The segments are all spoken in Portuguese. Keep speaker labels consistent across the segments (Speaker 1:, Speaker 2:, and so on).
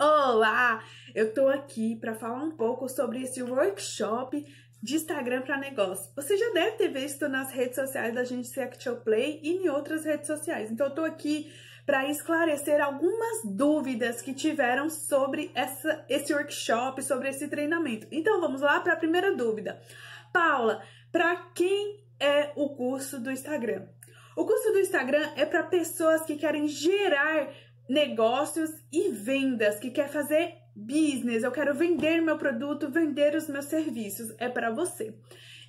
Speaker 1: Olá! Eu tô aqui para falar um pouco sobre esse workshop de Instagram para negócio. Você já deve ter visto nas redes sociais da gente Actual Play e em outras redes sociais. Então eu tô aqui para esclarecer algumas dúvidas que tiveram sobre essa, esse workshop, sobre esse treinamento. Então vamos lá para a primeira dúvida. Paula, para quem é o curso do Instagram? O curso do Instagram é para pessoas que querem gerar negócios e vendas, que quer fazer business, eu quero vender meu produto, vender os meus serviços, é para você.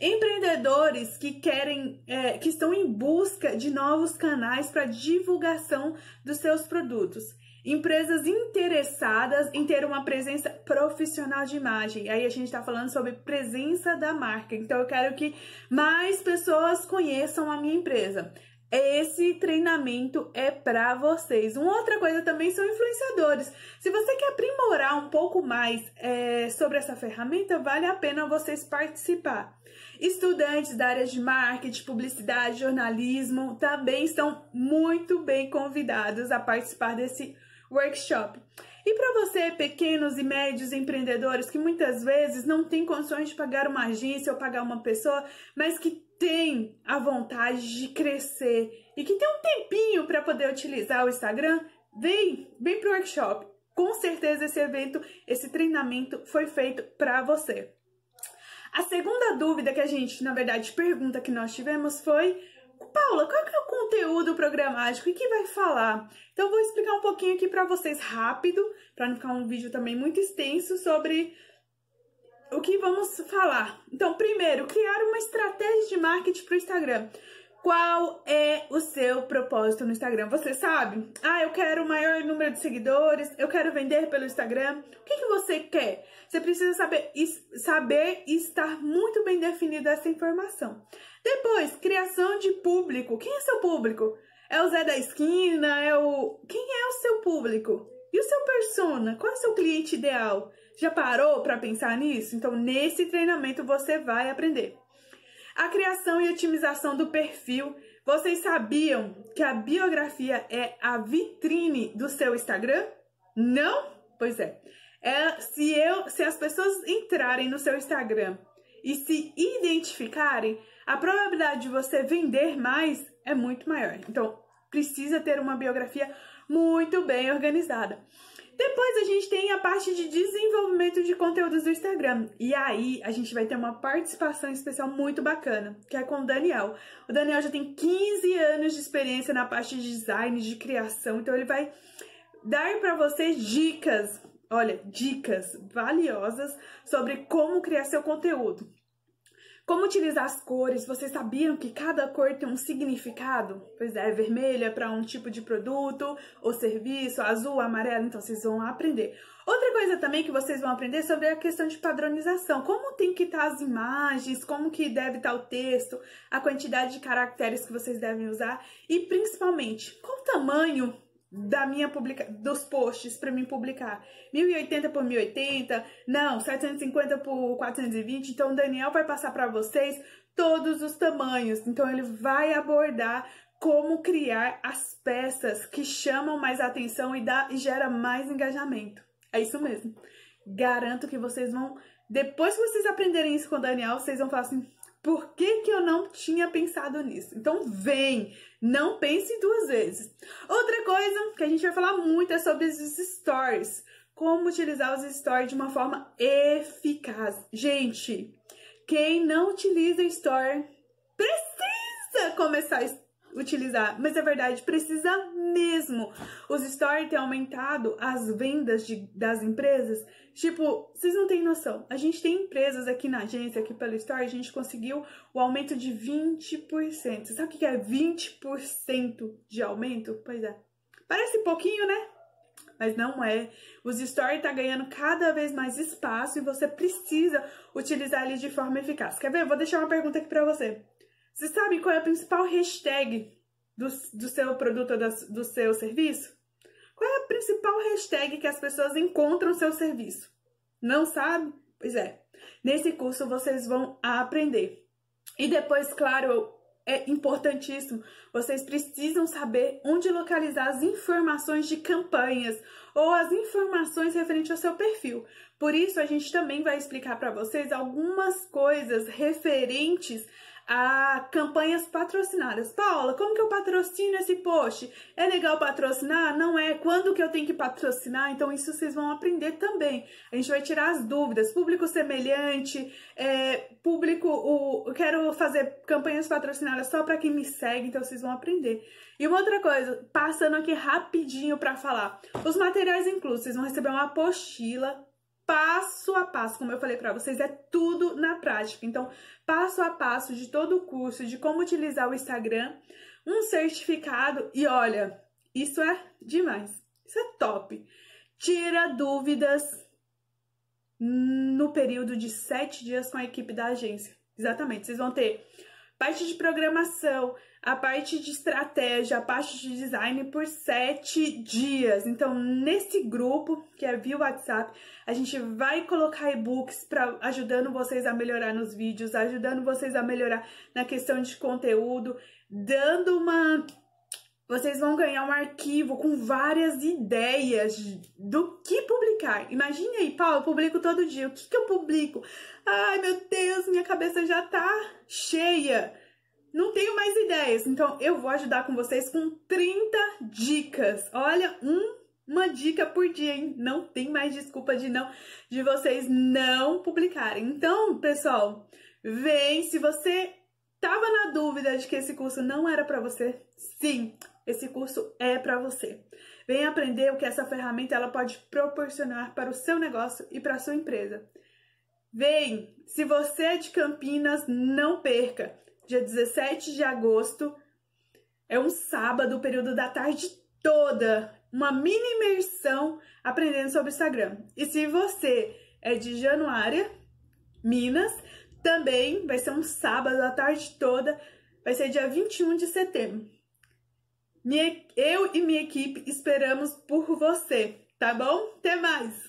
Speaker 1: Empreendedores que querem, é, que estão em busca de novos canais para divulgação dos seus produtos. Empresas interessadas em ter uma presença profissional de imagem. Aí a gente está falando sobre presença da marca. Então eu quero que mais pessoas conheçam a minha empresa. Esse treinamento é para vocês. Uma outra coisa também são influenciadores. Se você quer aprimorar um pouco mais é, sobre essa ferramenta, vale a pena vocês participar. Estudantes da área de marketing, publicidade, jornalismo também estão muito bem convidados a participar desse workshop. E para você, pequenos e médios empreendedores que muitas vezes não tem condições de pagar uma agência ou pagar uma pessoa, mas que tem a vontade de crescer e que tem um tempinho para poder utilizar o Instagram, vem, vem o workshop. Com certeza esse evento, esse treinamento foi feito para você. A segunda dúvida que a gente, na verdade, pergunta que nós tivemos foi: Paula, qual que é o conteúdo programático e que vai falar. Então eu vou explicar um pouquinho aqui para vocês rápido, para não ficar um vídeo também muito extenso sobre o que vamos falar. Então, primeiro, criar uma estratégia de marketing para o Instagram. Qual é o seu propósito no Instagram? Você sabe? Ah, eu quero o maior número de seguidores, eu quero vender pelo Instagram. O que, que você quer? Você precisa saber, saber e estar muito bem definida essa informação. Depois, criação de público. Quem é seu público? É o Zé da esquina? É o. Quem é o seu público? E o seu persona? Qual é o seu cliente ideal? Já parou para pensar nisso? Então, nesse treinamento você vai aprender. A criação e otimização do perfil. Vocês sabiam que a biografia é a vitrine do seu Instagram? Não? Pois é. é se, eu, se as pessoas entrarem no seu Instagram e se identificarem, a probabilidade de você vender mais é muito maior. Então, precisa ter uma biografia muito bem organizada. Depois a gente tem a parte de desenvolvimento de conteúdos do Instagram. E aí a gente vai ter uma participação especial muito bacana, que é com o Daniel. O Daniel já tem 15 anos de experiência na parte de design, de criação, então ele vai dar para vocês dicas, olha, dicas valiosas sobre como criar seu conteúdo. Como utilizar as cores? Vocês sabiam que cada cor tem um significado? Pois é, vermelha é para um tipo de produto ou serviço, azul, amarelo, então vocês vão aprender. Outra coisa também que vocês vão aprender é sobre a questão de padronização. Como tem que estar tá as imagens, como que deve estar tá o texto, a quantidade de caracteres que vocês devem usar e principalmente qual o tamanho da minha publica dos posts para mim publicar. 1080 por 1080, não, 750 por 420. Então o Daniel vai passar para vocês todos os tamanhos. Então ele vai abordar como criar as peças que chamam mais atenção e dá e gera mais engajamento. É isso mesmo. Garanto que vocês vão depois que vocês aprenderem isso com o Daniel, vocês vão falar assim: por que, que eu não tinha pensado nisso? Então vem, não pense duas vezes. Outra coisa que a gente vai falar muito é sobre os stories. Como utilizar os stories de uma forma eficaz. Gente, quem não utiliza story precisa começar utilizar, mas é verdade, precisa mesmo. Os stories têm aumentado as vendas de, das empresas. Tipo, vocês não têm noção. A gente tem empresas aqui na agência, aqui pelo story, a gente conseguiu o aumento de 20%. Você sabe o que é 20% de aumento? Pois é. Parece pouquinho, né? Mas não é. Os stories tá ganhando cada vez mais espaço e você precisa utilizar ele de forma eficaz. Quer ver? Vou deixar uma pergunta aqui para você. Você sabe qual é a principal hashtag do, do seu produto ou do seu serviço? Qual é a principal hashtag que as pessoas encontram seu serviço? Não sabe? Pois é. Nesse curso vocês vão aprender. E depois, claro, é importantíssimo, vocês precisam saber onde localizar as informações de campanhas ou as informações referentes ao seu perfil. Por isso, a gente também vai explicar para vocês algumas coisas referentes a campanhas patrocinadas. Paula, como que eu patrocino esse post? É legal patrocinar? Não é? Quando que eu tenho que patrocinar? Então, isso vocês vão aprender também. A gente vai tirar as dúvidas. Público semelhante, é, público. O, eu quero fazer campanhas patrocinadas só para quem me segue, então vocês vão aprender. E uma outra coisa, passando aqui rapidinho para falar: os materiais inclusos, vocês vão receber uma apostila passo a passo, como eu falei para vocês, é tudo na prática. Então, passo a passo de todo o curso, de como utilizar o Instagram, um certificado e olha, isso é demais. Isso é top. Tira dúvidas no período de sete dias com a equipe da agência. Exatamente, vocês vão ter parte de programação, a parte de estratégia, a parte de design por sete dias. Então, nesse grupo, que é via WhatsApp, a gente vai colocar e-books para ajudando vocês a melhorar nos vídeos, ajudando vocês a melhorar na questão de conteúdo, dando uma vocês vão ganhar um arquivo com várias ideias do que publicar. Imagine aí, Paulo, eu publico todo dia. O que, que eu publico? Ai, meu Deus, minha cabeça já tá cheia não tenho mais ideias, então eu vou ajudar com vocês com 30 dicas. Olha, um uma dica por dia, hein? Não tem mais desculpa de não de vocês não publicarem. Então, pessoal, vem se você tava na dúvida de que esse curso não era para você. Sim, esse curso é para você. Vem aprender o que essa ferramenta ela pode proporcionar para o seu negócio e para a sua empresa. Vem, se você é de Campinas, não perca dia 17 de agosto. É um sábado, período da tarde toda, uma mini imersão aprendendo sobre Instagram. E se você é de Januária, Minas, também vai ser um sábado, a tarde toda, vai ser dia 21 de setembro. eu e minha equipe esperamos por você, tá bom? Até mais!